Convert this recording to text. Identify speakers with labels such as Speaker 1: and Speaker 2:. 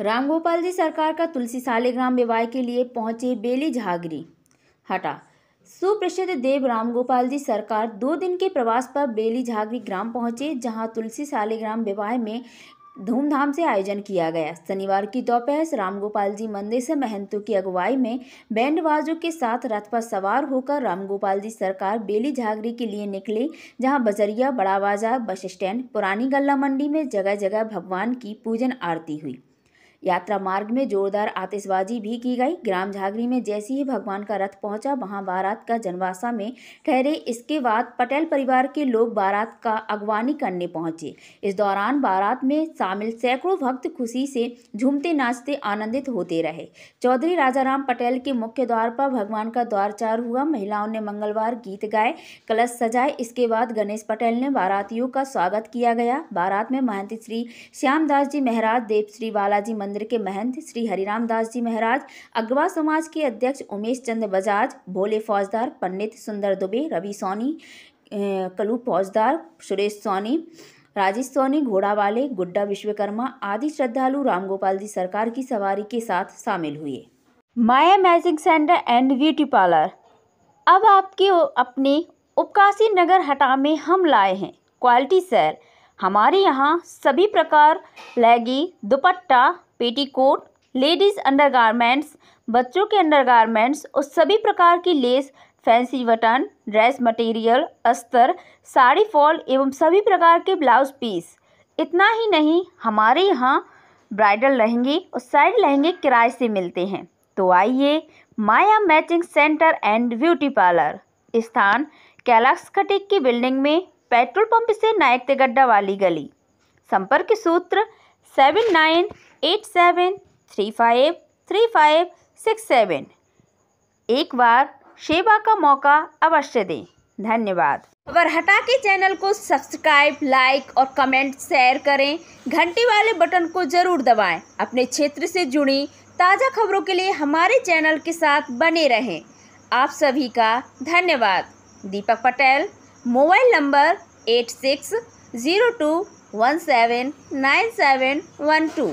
Speaker 1: रामगोपाल जी सरकार का तुलसी सालेग्राम विवाह के लिए पहुंचे बेली झागरी हटा सुप्रसिद्ध देव रामगोपाल जी सरकार दो दिन के प्रवास पर बेली झागरी ग्राम पहुंचे जहां तुलसी सालेग्राम विवाह में धूमधाम से आयोजन किया गया शनिवार की दोपहर रामगोपाल जी मंदिर से महंतों की अगुवाई में बैंड बाजू के साथ रथ पर सवार होकर रामगोपाल जी सरकार बेली झागरी के लिए निकले जहां बजरिया बड़ा बाजार बस स्टैंड पुरानी गल्ला मंडी में जगह जगह भगवान की पूजन आरती हुई यात्रा मार्ग में जोरदार आतिशबाजी भी की गई ग्राम झागरी में जैसे ही भगवान का रथ पहुंचा वहां बारात का जनवासा में ठहरे इसके बाद पटेल परिवार के लोग बारात का अगवानी करने पहुंचे इस दौरान बारात में शामिल सैकड़ों भक्त खुशी से झूमते नाचते आनंदित होते रहे चौधरी राजाराम पटेल के मुख्य द्वार पर भगवान का द्वारचार हुआ महिलाओं ने मंगलवार गीत गाए कलश सजाए इसके बाद गणेश पटेल ने बारातियों का स्वागत किया गया बारात में महंत श्री श्यामदास जी महाराज देव श्री बालाजी मंदिर के महंत श्री हरिराम दास जी महाराज अग्रवा समाज के अध्यक्ष उमेश चंद्र बजाज भोले फौजदार पंडित सुंदर दुबे रवि सोनी कलू फौजदार सुरेश सोनी राजेश सोनी घोड़ा वाले गुड्डा विश्वकर्मा आदि श्रद्धालु रामगोपाल जी सरकार की सवारी के साथ शामिल हुए Maya magic centre and beauty parlour अब आपके अपने उपकाशी नगर हटा में हम लाए हैं क्वालिटी सेल हमारे यहाँ सभी प्रकार लैगी दुपट्टा पेटीकोट लेडीज़ अंडरगारमेंट्स बच्चों के अंडरगारमेंट्स और सभी प्रकार की lace fancy button dress material अस्तर साड़ी फॉल एवं सभी प्रकार के ब्लाउज पीस इतना ही नहीं हमारे यहाँ ब्राइडल लहंगे और साइड लहंगे किराए से मिलते हैं तो आइए Maya matching centre and beauty parlour स्थान कैलाक्स कटिक की बिल्डिंग में पेट्रोल पंप से नायक तिगड्डा वाली गली संपर्क सूत्र seven nine eight seven three five three five six seven एक बार सेवा का मौका अवश्य दें धन्यवाद हटा के चैनल को सब्सक्राइब लाइक और कमेंट शेयर करें घंटी वाले बटन को जरूर दबाएं अपने क्षेत्र से जुड़ी ताज़ा खबरों के लिए हमारे चैनल के साथ बने रहें आप सभी का धन्यवाद Deepak Patel mobile number eight six zero two one seven nine seven one to